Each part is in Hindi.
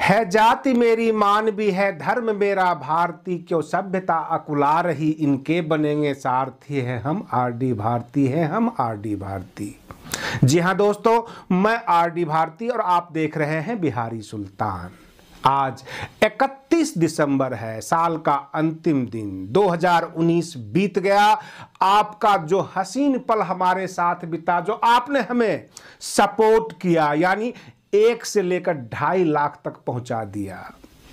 है जाति मेरी मान भी है धर्म मेरा भारती क्यों सभ्यता अकुला रही इनके बनेंगे सारथी है हम आरडी भारती है हम आरडी भारती जी हाँ दोस्तों मैं आरडी भारती और आप देख रहे हैं बिहारी सुल्तान आज 31 दिसंबर है साल का अंतिम दिन 2019 बीत गया आपका जो हसीन पल हमारे साथ बिता जो आपने हमें सपोर्ट किया यानी एक से लेकर ढाई लाख तक पहुंचा दिया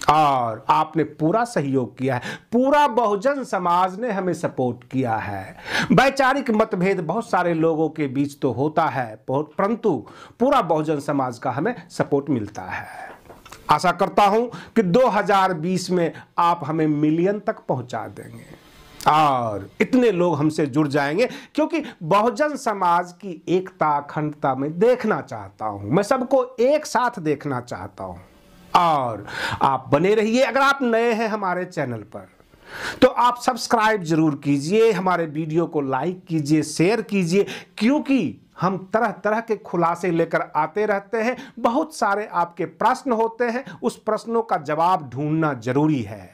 और आपने पूरा सहयोग किया है पूरा बहुजन समाज ने हमें सपोर्ट किया है वैचारिक मतभेद बहुत सारे लोगों के बीच तो होता है परंतु पूरा बहुजन समाज का हमें सपोर्ट मिलता है आशा करता हूं कि 2020 में आप हमें मिलियन तक पहुंचा देंगे और इतने लोग हमसे जुड़ जाएंगे क्योंकि बहुजन समाज की एकता अखंडता में देखना चाहता हूं मैं सबको एक साथ देखना चाहता हूं और आप बने रहिए अगर आप नए हैं हमारे चैनल पर तो आप सब्सक्राइब जरूर कीजिए हमारे वीडियो को लाइक कीजिए शेयर कीजिए क्योंकि हम तरह तरह के खुलासे लेकर आते रहते हैं बहुत सारे आपके प्रश्न होते हैं उस प्रश्नों का जवाब ढूंढना जरूरी है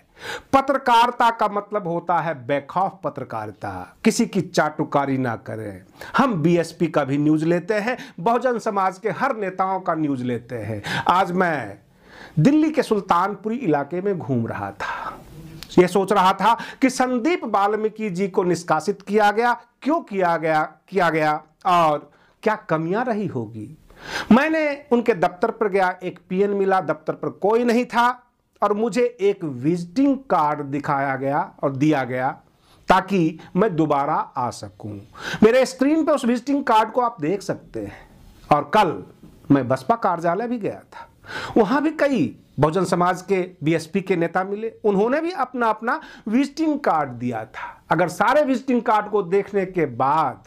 पत्रकारिता का मतलब होता है बैक पत्रकारिता किसी की चाटुकारी ना करें हम बीएसपी का भी न्यूज लेते हैं बहुजन समाज के हर नेताओं का न्यूज लेते हैं आज मैं दिल्ली के सुल्तानपुरी इलाके में घूम रहा था यह सोच रहा था कि संदीप वाल्मीकि जी को निष्कासित किया गया क्यों किया गया किया गया और क्या कमियां रही होगी मैंने उनके दफ्तर पर गया एक पीएन मिला दफ्तर पर कोई नहीं था और मुझे एक विजिटिंग कार्ड दिखाया गया और दिया गया ताकि मैं दोबारा आ सकूं मेरे स्क्रीन पर उस विजिटिंग कार्ड को आप देख सकते हैं और कल मैं बसपा कार्यालय भी गया था वहां भी कई बहुजन समाज के बीएसपी के नेता मिले उन्होंने भी अपना अपना विजिटिंग कार्ड दिया था अगर सारे विजिटिंग कार्ड को देखने के बाद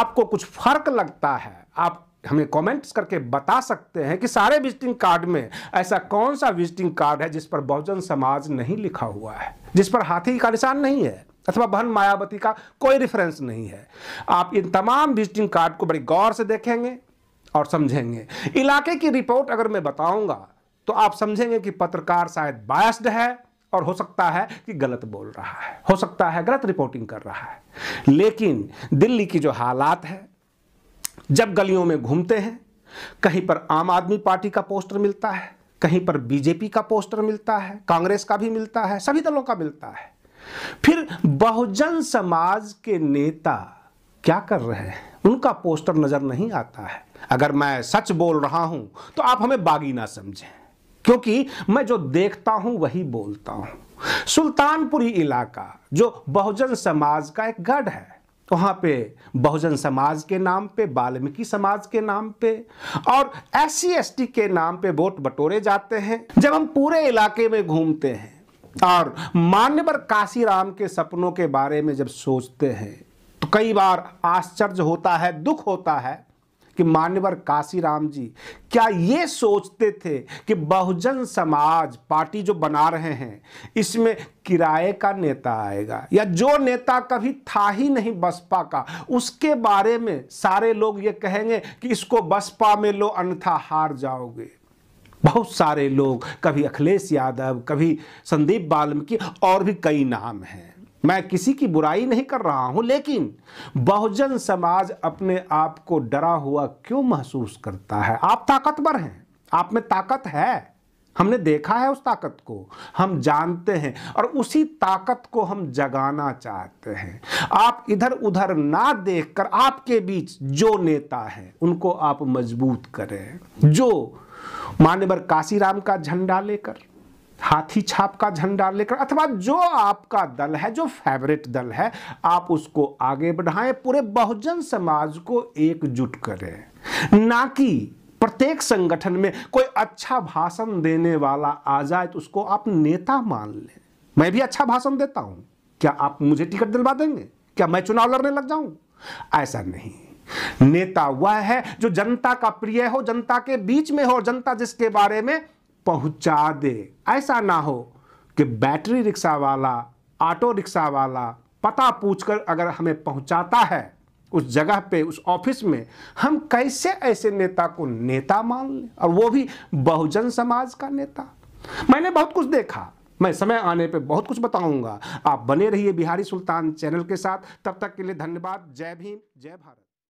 आपको कुछ फर्क लगता है आप हमें कमेंट्स करके बता सकते हैं कि सारे विजिटिंग कार्ड में ऐसा कौन सा विजिटिंग कार्ड है जिस पर बहुजन समाज नहीं लिखा हुआ है जिस पर हाथी का निशान नहीं है अथवा बहन मायावती का कोई रेफरेंस नहीं है आप इन तमाम विजिटिंग कार्ड को बड़े गौर से देखेंगे और समझेंगे इलाके की रिपोर्ट अगर मैं बताऊंगा तो आप समझेंगे कि पत्रकार शायद बायस्ड है और हो सकता है कि गलत बोल रहा है हो सकता है गलत रिपोर्टिंग कर रहा है लेकिन दिल्ली की जो हालात है जब गलियों में घूमते हैं कहीं पर आम आदमी पार्टी का पोस्टर मिलता है कहीं पर बीजेपी का पोस्टर मिलता है कांग्रेस का भी मिलता है सभी दलों का मिलता है फिर बहुजन समाज के नेता क्या कर रहे हैं उनका पोस्टर नजर नहीं आता है अगर मैं सच बोल रहा हूं तो आप हमें बागी ना समझें क्योंकि मैं जो देखता हूं वही बोलता हूं सुल्तानपुरी इलाका जो बहुजन समाज का एक गढ़ है वहाँ पे बहुजन समाज के नाम पे वाल्मीकि समाज के नाम पे और एस सी के नाम पे वोट बटोरे जाते हैं जब हम पूरे इलाके में घूमते हैं और मान्यवर काशीराम के सपनों के बारे में जब सोचते हैं तो कई बार आश्चर्य होता है दुख होता है कि मान्यवर काशीराम जी क्या ये सोचते थे कि बहुजन समाज पार्टी जो बना रहे हैं इसमें किराए का नेता आएगा या जो नेता कभी था ही नहीं बसपा का उसके बारे में सारे लोग ये कहेंगे कि इसको बसपा में लो अन्यथा हार जाओगे बहुत सारे लोग कभी अखिलेश यादव कभी संदीप बाल्मीकि और भी कई नाम हैं मैं किसी की बुराई नहीं कर रहा हूं लेकिन बहुजन समाज अपने आप को डरा हुआ क्यों महसूस करता है आप ताकतवर हैं आप में ताकत है हमने देखा है उस ताकत को हम जानते हैं और उसी ताकत को हम जगाना चाहते हैं आप इधर उधर ना देखकर आपके बीच जो नेता है उनको आप मजबूत करें जो मान्यवर काशीराम का झंडा लेकर हाथी छाप का झंडा लेकर अथवा जो आपका दल है जो फेवरेट दल है आप उसको आगे बढ़ाएं पूरे बहुजन समाज को एकजुट करें ना कि प्रत्येक संगठन में कोई अच्छा भाषण देने वाला आ जाए तो उसको आप नेता मान लें मैं भी अच्छा भाषण देता हूं क्या आप मुझे टिकट दिलवा देंगे क्या मैं चुनाव लड़ने लग जाऊं ऐसा नहीं नेता वह है जो जनता का प्रिय हो जनता के बीच में हो जनता जिसके बारे में पहुंचा दे ऐसा ना हो कि बैटरी रिक्शा वाला ऑटो रिक्शा वाला पता पूछकर अगर हमें पहुंचाता है उस जगह पे उस ऑफिस में हम कैसे ऐसे नेता को नेता मान लें और वो भी बहुजन समाज का नेता मैंने बहुत कुछ देखा मैं समय आने पे बहुत कुछ बताऊंगा आप बने रहिए बिहारी सुल्तान चैनल के साथ तब तक के लिए धन्यवाद जय भीम जय भारत